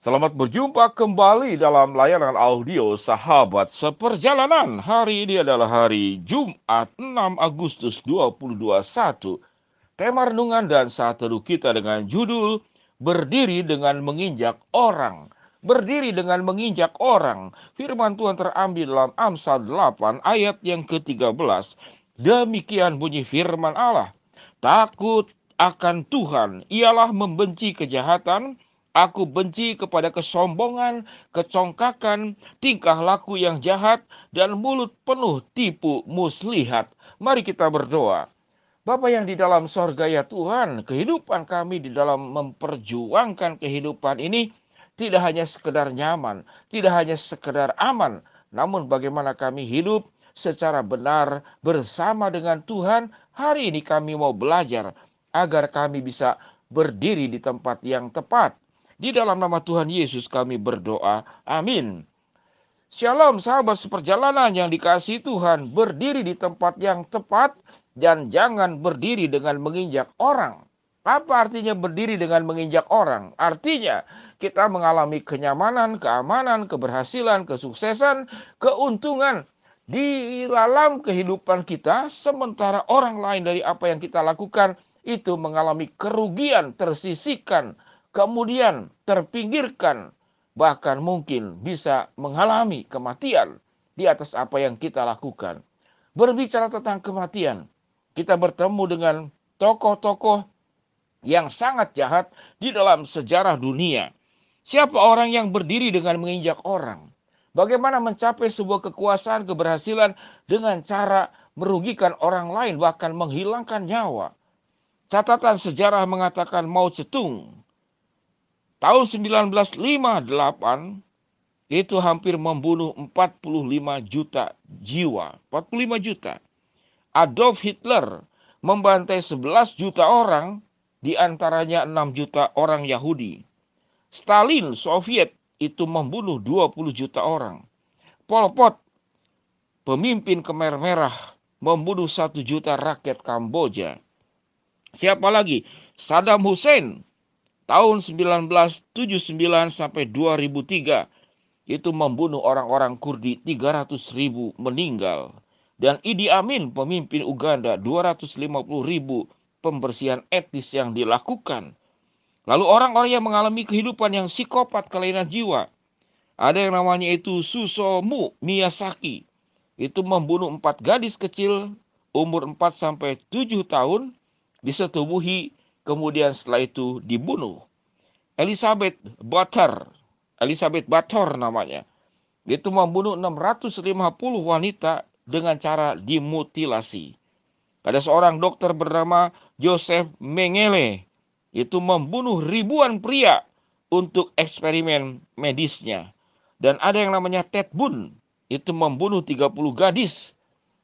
Selamat berjumpa kembali dalam layanan audio Sahabat Seperjalanan. Hari ini adalah hari Jumat 6 Agustus 2021. Tema renungan dan saat teduh kita dengan judul Berdiri dengan menginjak orang. Berdiri dengan menginjak orang. Firman Tuhan terambil dalam Amsal 8 ayat yang ke-13. Demikian bunyi firman Allah. Takut akan Tuhan ialah membenci kejahatan, Aku benci kepada kesombongan, kecongkakan, tingkah laku yang jahat, dan mulut penuh tipu muslihat. Mari kita berdoa. Bapa yang di dalam sorga ya Tuhan, kehidupan kami di dalam memperjuangkan kehidupan ini tidak hanya sekedar nyaman, tidak hanya sekedar aman, namun bagaimana kami hidup secara benar bersama dengan Tuhan. Hari ini kami mau belajar agar kami bisa berdiri di tempat yang tepat, di dalam nama Tuhan Yesus kami berdoa. Amin. Shalom sahabat seperjalanan yang dikasih Tuhan. Berdiri di tempat yang tepat dan jangan berdiri dengan menginjak orang. Apa artinya berdiri dengan menginjak orang? Artinya kita mengalami kenyamanan, keamanan, keberhasilan, kesuksesan, keuntungan di dalam kehidupan kita sementara orang lain dari apa yang kita lakukan itu mengalami kerugian, tersisikan, kemudian terpinggirkan, bahkan mungkin bisa mengalami kematian di atas apa yang kita lakukan. Berbicara tentang kematian, kita bertemu dengan tokoh-tokoh yang sangat jahat di dalam sejarah dunia. Siapa orang yang berdiri dengan menginjak orang? Bagaimana mencapai sebuah kekuasaan keberhasilan dengan cara merugikan orang lain bahkan menghilangkan nyawa? Catatan sejarah mengatakan Mao Zedong Tahun 1958 itu hampir membunuh 45 juta jiwa, 45 juta. Adolf Hitler membantai 11 juta orang, di antaranya 6 juta orang Yahudi. Stalin Soviet itu membunuh 20 juta orang. Pol Pot, pemimpin Kemer Merah, membunuh 1 juta rakyat Kamboja. Siapa lagi? Saddam Hussein tahun 1979 sampai 2003 itu membunuh orang-orang Kurdi 300 ribu meninggal. Dan Idi Amin pemimpin Uganda 250 ribu pembersihan etnis yang dilakukan. Lalu orang-orang yang mengalami kehidupan yang psikopat kelainan jiwa. Ada yang namanya itu Susomu Miyasaki. Itu membunuh empat gadis kecil umur 4 sampai 7 tahun disetubuhi kemudian setelah itu dibunuh. Elizabeth Butter, Elizabeth Butter namanya, itu membunuh 650 wanita dengan cara dimutilasi. Ada seorang dokter bernama Joseph Mengele, itu membunuh ribuan pria untuk eksperimen medisnya. Dan ada yang namanya Ted Bun, itu membunuh 30 gadis.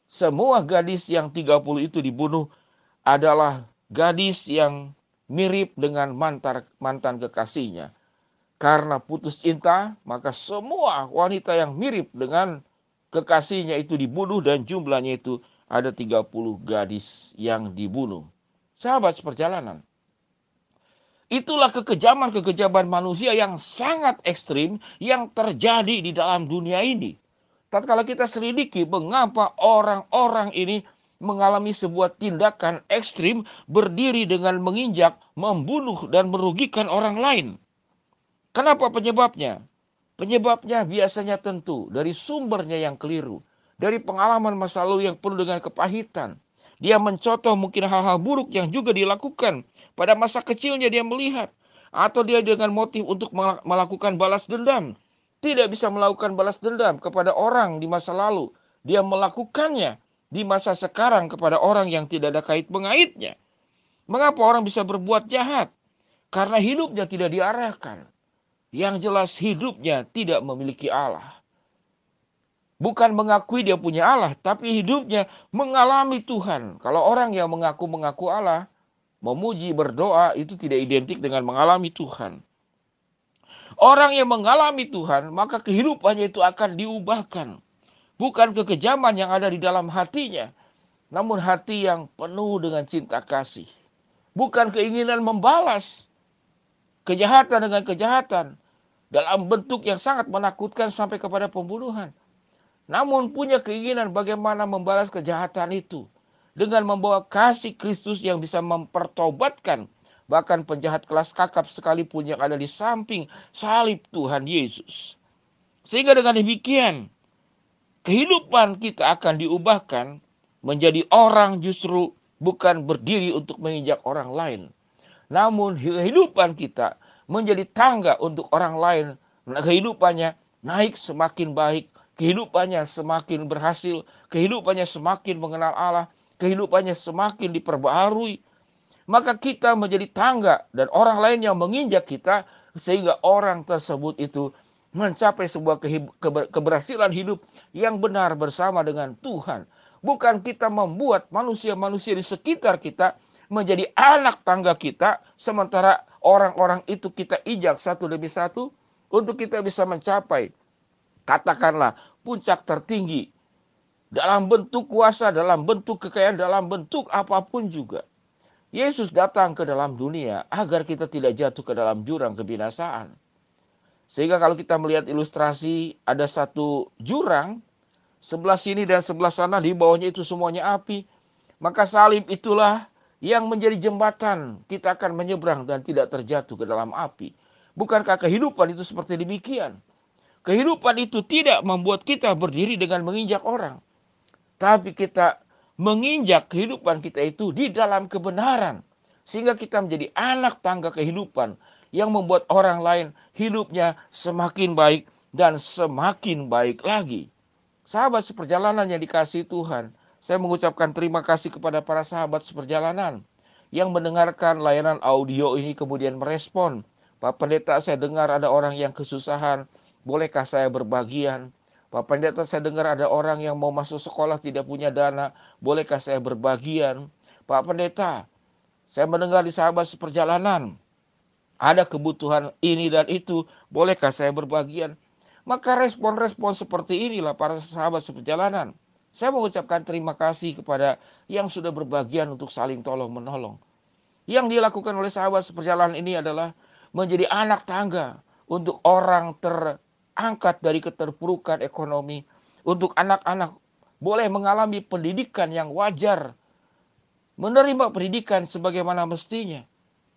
Semua gadis yang 30 itu dibunuh adalah gadis yang mirip dengan mantan mantan kekasihnya. Karena putus cinta, maka semua wanita yang mirip dengan kekasihnya itu dibunuh dan jumlahnya itu ada 30 gadis yang dibunuh. Sahabat seperjalanan. Itulah kekejaman-kekejaman manusia yang sangat ekstrim yang terjadi di dalam dunia ini. Tatkala kita selidiki mengapa orang-orang ini mengalami sebuah tindakan ekstrim berdiri dengan menginjak, membunuh, dan merugikan orang lain. Kenapa penyebabnya? Penyebabnya biasanya tentu dari sumbernya yang keliru, dari pengalaman masa lalu yang penuh dengan kepahitan. Dia mencontoh mungkin hal-hal buruk yang juga dilakukan pada masa kecilnya dia melihat, atau dia dengan motif untuk melakukan balas dendam. Tidak bisa melakukan balas dendam kepada orang di masa lalu, dia melakukannya di masa sekarang kepada orang yang tidak ada kait mengaitnya. Mengapa orang bisa berbuat jahat? Karena hidupnya tidak diarahkan. Yang jelas hidupnya tidak memiliki Allah. Bukan mengakui dia punya Allah, tapi hidupnya mengalami Tuhan. Kalau orang yang mengaku-mengaku Allah, memuji, berdoa, itu tidak identik dengan mengalami Tuhan. Orang yang mengalami Tuhan, maka kehidupannya itu akan diubahkan bukan kekejaman yang ada di dalam hatinya, namun hati yang penuh dengan cinta kasih. Bukan keinginan membalas kejahatan dengan kejahatan dalam bentuk yang sangat menakutkan sampai kepada pembunuhan. Namun punya keinginan bagaimana membalas kejahatan itu dengan membawa kasih Kristus yang bisa mempertobatkan bahkan penjahat kelas kakap sekalipun yang ada di samping salib Tuhan Yesus. Sehingga dengan demikian, kehidupan kita akan diubahkan menjadi orang justru bukan berdiri untuk menginjak orang lain. Namun kehidupan kita menjadi tangga untuk orang lain. Nah, kehidupannya naik semakin baik, kehidupannya semakin berhasil, kehidupannya semakin mengenal Allah, kehidupannya semakin diperbaharui. Maka kita menjadi tangga dan orang lain yang menginjak kita sehingga orang tersebut itu mencapai sebuah keberhasilan hidup yang benar bersama dengan Tuhan. Bukan kita membuat manusia-manusia di sekitar kita menjadi anak tangga kita, sementara orang-orang itu kita ijak satu demi satu untuk kita bisa mencapai katakanlah puncak tertinggi dalam bentuk kuasa, dalam bentuk kekayaan, dalam bentuk apapun juga. Yesus datang ke dalam dunia agar kita tidak jatuh ke dalam jurang kebinasaan. Sehingga kalau kita melihat ilustrasi ada satu jurang, sebelah sini dan sebelah sana di bawahnya itu semuanya api. Maka salib itulah yang menjadi jembatan kita akan menyeberang dan tidak terjatuh ke dalam api. Bukankah kehidupan itu seperti demikian? Kehidupan itu tidak membuat kita berdiri dengan menginjak orang. Tapi kita menginjak kehidupan kita itu di dalam kebenaran. Sehingga kita menjadi anak tangga kehidupan yang membuat orang lain hidupnya semakin baik dan semakin baik lagi. Sahabat seperjalanan yang dikasih Tuhan, saya mengucapkan terima kasih kepada para sahabat seperjalanan yang mendengarkan layanan audio ini kemudian merespon. Pak Pendeta saya dengar ada orang yang kesusahan, bolehkah saya berbagian? Pak Pendeta saya dengar ada orang yang mau masuk sekolah tidak punya dana, bolehkah saya berbagian? Pak Pendeta, saya mendengar di sahabat seperjalanan, ada kebutuhan ini dan itu, bolehkah saya berbagian? Maka respon-respon seperti inilah para sahabat seperjalanan. Saya mengucapkan terima kasih kepada yang sudah berbagian untuk saling tolong menolong. Yang dilakukan oleh sahabat seperjalanan ini adalah menjadi anak tangga untuk orang terangkat dari keterpurukan ekonomi, untuk anak-anak boleh mengalami pendidikan yang wajar, menerima pendidikan sebagaimana mestinya,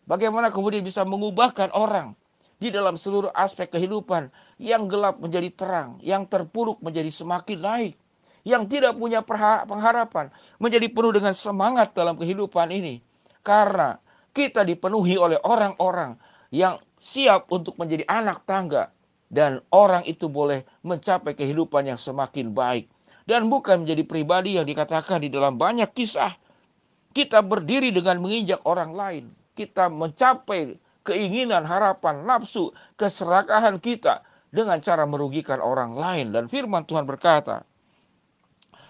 Bagaimana kemudian bisa mengubahkan orang di dalam seluruh aspek kehidupan yang gelap menjadi terang, yang terpuruk menjadi semakin naik, yang tidak punya pengharapan menjadi penuh dengan semangat dalam kehidupan ini. Karena kita dipenuhi oleh orang-orang yang siap untuk menjadi anak tangga dan orang itu boleh mencapai kehidupan yang semakin baik dan bukan menjadi pribadi yang dikatakan di dalam banyak kisah kita berdiri dengan menginjak orang lain kita mencapai keinginan, harapan, nafsu, keserakahan kita dengan cara merugikan orang lain. Dan firman Tuhan berkata,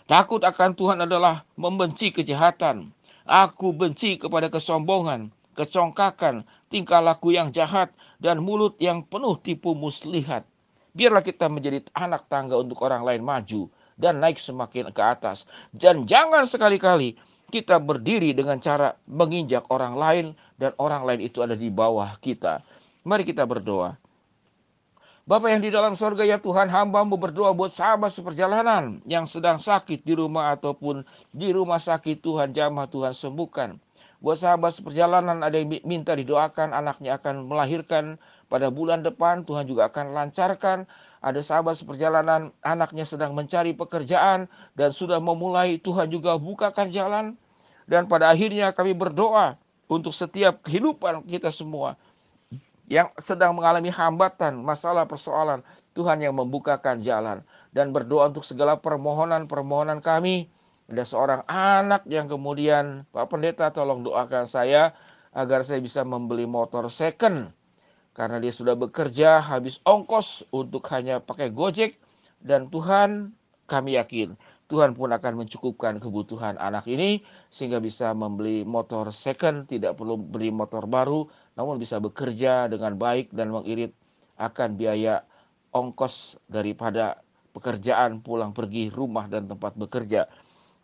Takut akan Tuhan adalah membenci kejahatan. Aku benci kepada kesombongan, kecongkakan, tingkah laku yang jahat, dan mulut yang penuh tipu muslihat. Biarlah kita menjadi anak tangga untuk orang lain maju dan naik semakin ke atas. Dan jangan sekali-kali kita berdiri dengan cara menginjak orang lain dan orang lain itu ada di bawah kita. Mari kita berdoa. Bapak yang di dalam sorga ya Tuhan hambamu berdoa buat sahabat seperjalanan yang sedang sakit di rumah ataupun di rumah sakit Tuhan jamah Tuhan sembuhkan. Buat sahabat seperjalanan ada yang minta didoakan anaknya akan melahirkan pada bulan depan Tuhan juga akan lancarkan ada sahabat seperjalanan, anaknya sedang mencari pekerjaan dan sudah memulai Tuhan juga bukakan jalan. Dan pada akhirnya kami berdoa untuk setiap kehidupan kita semua yang sedang mengalami hambatan, masalah, persoalan. Tuhan yang membukakan jalan dan berdoa untuk segala permohonan-permohonan kami. Ada seorang anak yang kemudian, Pak Pendeta tolong doakan saya agar saya bisa membeli motor second karena dia sudah bekerja habis ongkos untuk hanya pakai Gojek dan Tuhan kami yakin Tuhan pun akan mencukupkan kebutuhan anak ini sehingga bisa membeli motor second tidak perlu beli motor baru namun bisa bekerja dengan baik dan mengirit akan biaya ongkos daripada pekerjaan pulang pergi rumah dan tempat bekerja.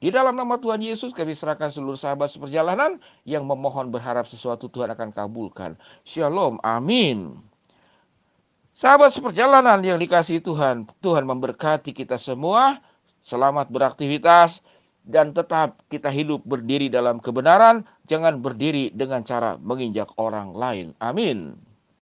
Di dalam nama Tuhan Yesus kami serahkan seluruh sahabat seperjalanan yang memohon berharap sesuatu Tuhan akan kabulkan. Shalom, amin. Sahabat seperjalanan yang dikasihi Tuhan, Tuhan memberkati kita semua. Selamat beraktivitas dan tetap kita hidup berdiri dalam kebenaran, jangan berdiri dengan cara menginjak orang lain. Amin.